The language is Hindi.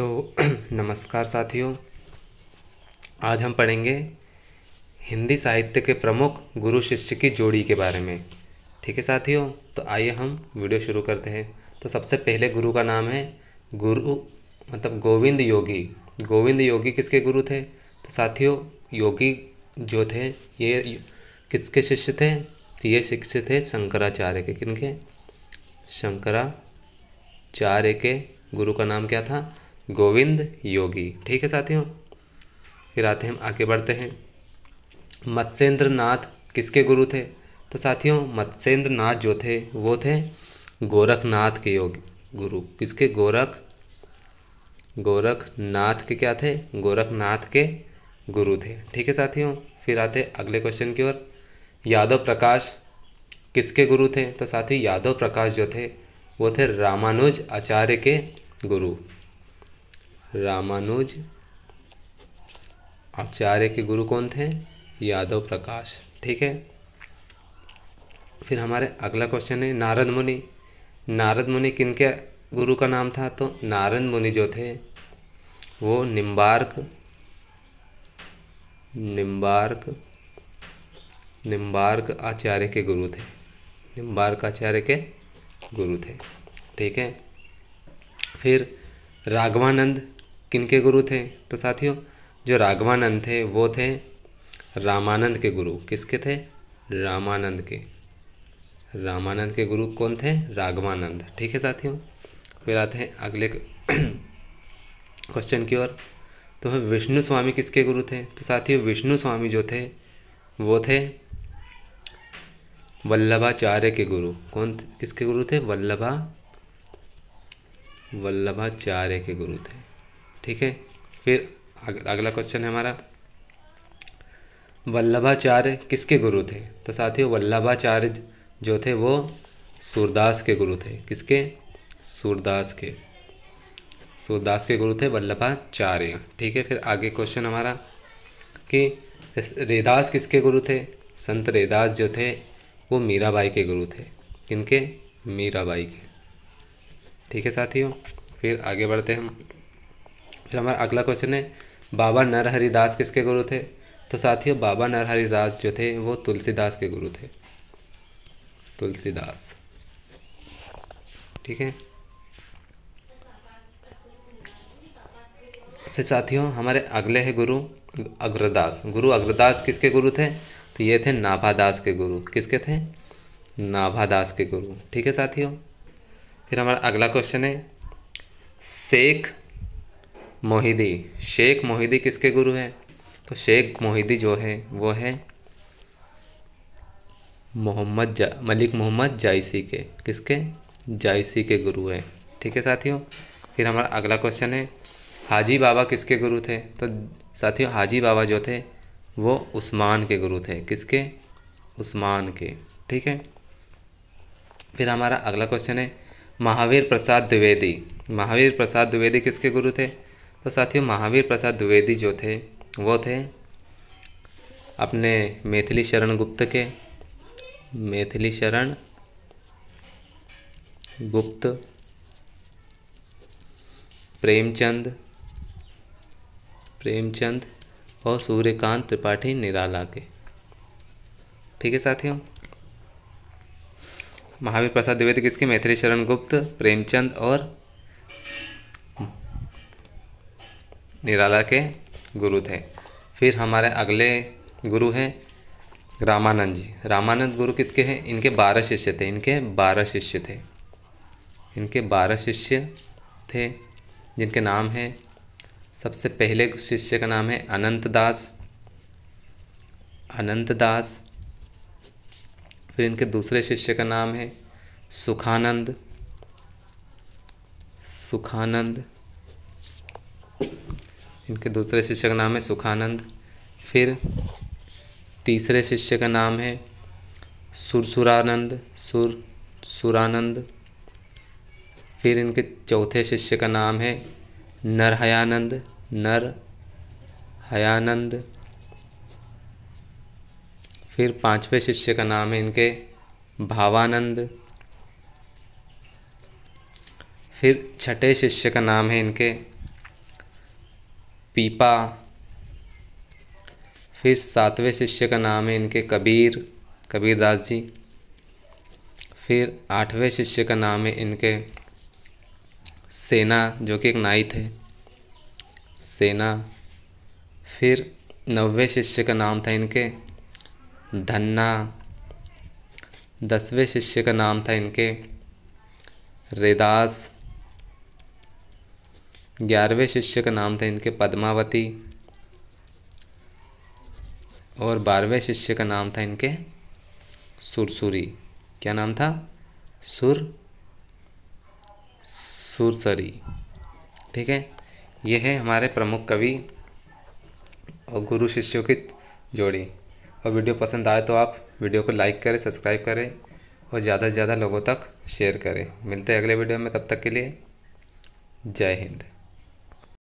तो नमस्कार साथियों आज हम पढ़ेंगे हिंदी साहित्य के प्रमुख गुरु शिष्य की जोड़ी के बारे में ठीक है साथियों तो आइए हम वीडियो शुरू करते हैं तो सबसे पहले गुरु का नाम है गुरु मतलब गोविंद योगी गोविंद योगी किसके गुरु थे तो साथियों योगी जो थे ये किसके शिष्य थे तो ये शिष्य थे शंकराचार्य के किनके शंकराचार्य के गुरु का नाम क्या था गोविंद योगी ठीक है साथियों फिर आते हैं हम आगे बढ़ते हैं मत्स्येंद्र नाथ किसके गुरु थे तो साथियों मत्स्येंद्र नाथ जो थे वो थे गोरखनाथ के योगी गुरु किसके गोरख गोरखनाथ के क्या थे गोरखनाथ के गुरु थे ठीक है साथियों फिर आते अगले क्वेश्चन की ओर यादव प्रकाश किसके गुरु थे तो साथी यादव प्रकाश जो थे वो थे रामानुज आचार्य के गुरु रामानुज आचार्य के गुरु कौन थे यादव प्रकाश ठीक है फिर हमारे अगला क्वेश्चन है नारद मुनि नारद मुनि किनके गुरु का नाम था तो नारद मुनि जो थे वो निम्बार्क निम्बार्क निम्बार्क आचार्य के गुरु थे निम्बार्क आचार्य के गुरु थे ठीक है फिर राघवानंद किनके गुरु थे तो साथियों जो राघवानंद थे वो थे रामानंद के गुरु किसके थे रामानंद के रामानंद के गुरु कौन थे राघवानंद ठीक है साथियों फिर आते हैं अगले क्वेश्चन की ओर तो विष्णु स्वामी किसके गुरु थे तो साथियों विष्णु स्वामी जो थे वो थे वल्लभाचार्य के गुरु कौन किसके गुरु थे वल्लभा वल्लभाचार्य के गुरु थे ठीक है फिर अगला क्वेश्चन है हमारा वल्लभाचार्य किसके गुरु थे तो साथियों वल्लभाचार्य जो थे वो सूरदास के गुरु थे किसके सूरदास के सूरदास के गुरु थे वल्लभाचार्य ठीक है फिर आगे क्वेश्चन हमारा कि रेदास किसके गुरु थे संत रेदास जो थे वो मीराबाई के गुरु थे किनके मीराबाई के ठीक है साथियों फिर आगे बढ़ते हम फिर हमारा अगला क्वेश्चन है बाबा नरहरिदास किसके गुरु थे तो साथियों बाबा नरहरिदास जो थे वो तुलसीदास के गुरु थे तुलसीदास ठीक है फिर साथियों हमारे अगले हैं गुरु अग्रदास गुरु अग्रदास किसके गुरु थे तो ये थे नाभादास के गुरु किसके थे नाभादास के गुरु ठीक है साथियों फिर हमारा अगला क्वेश्चन है शेख मोहिदी शेख मोहिदी किसके गुरु हैं तो शेख मोहिदी जो है वो है मोहम्मद जा मलिक मोहम्मद जायसी के किसके जायसी के गुरु हैं ठीक है साथियों फिर हमारा अगला क्वेश्चन है हाजी बाबा किसके गुरु थे तो साथियों हाजी बाबा जो थे वो उस्मान के गुरु थे किसके उस्मान के ठीक है फिर हमारा अगला क्वेश्चन है महावीर प्रसाद द्विवेदी महावीर प्रसाद द्विवेदी किसके गुरु थे तो साथियों महावीर प्रसाद द्विवेदी जो थे वो थे अपने मैथिली शरण गुप्त के मैथिली शरण गुप्त प्रेमचंद प्रेमचंद और सूर्यकांत त्रिपाठी निराला के ठीक है साथियों महावीर प्रसाद द्विवेदी किसके मैथिली शरण गुप्त प्रेमचंद और निराला के गुरु थे फिर हमारे अगले गुरु हैं रामानंद जी रामानंद गुरु कितके हैं इनके बारह शिष्य थे इनके बारह शिष्य थे इनके बारह शिष्य थे जिनके नाम हैं सबसे पहले शिष्य का नाम है अनंत दास अनंत दास फिर इनके दूसरे शिष्य का नाम है सुखानंद सुखानंद इनके दूसरे शिष्य का नाम है सुखानंद फिर तीसरे शिष्य का नाम है सुरसुरानंद सुर सुरानंद फिर इनके चौथे शिष्य का नाम है नरहयानंद नर हयानंद फिर पांचवे शिष्य का नाम है इनके भावानंद फिर छठे शिष्य का नाम है इनके पीपा फिर सातवें शिष्य का नाम है इनके कबीर कबीरदास जी फिर आठवें शिष्य का नाम है इनके सेना जो कि एक नाई थे सेना फिर नवे शिष्य का नाम था इनके धन्ना दसवें शिष्य का नाम था इनके रेदास ग्यारहवें शिष्य का नाम था इनके पद्मावती और बारहवें शिष्य का नाम था इनके सुरसुरी क्या नाम था सुर सुरसरी ठीक है ये है हमारे प्रमुख कवि और गुरु शिष्यों की जोड़ी और वीडियो पसंद आए तो आप वीडियो को लाइक करें सब्सक्राइब करें और ज़्यादा से ज़्यादा लोगों तक शेयर करें मिलते हैं अगले वीडियो में तब तक के लिए जय हिंद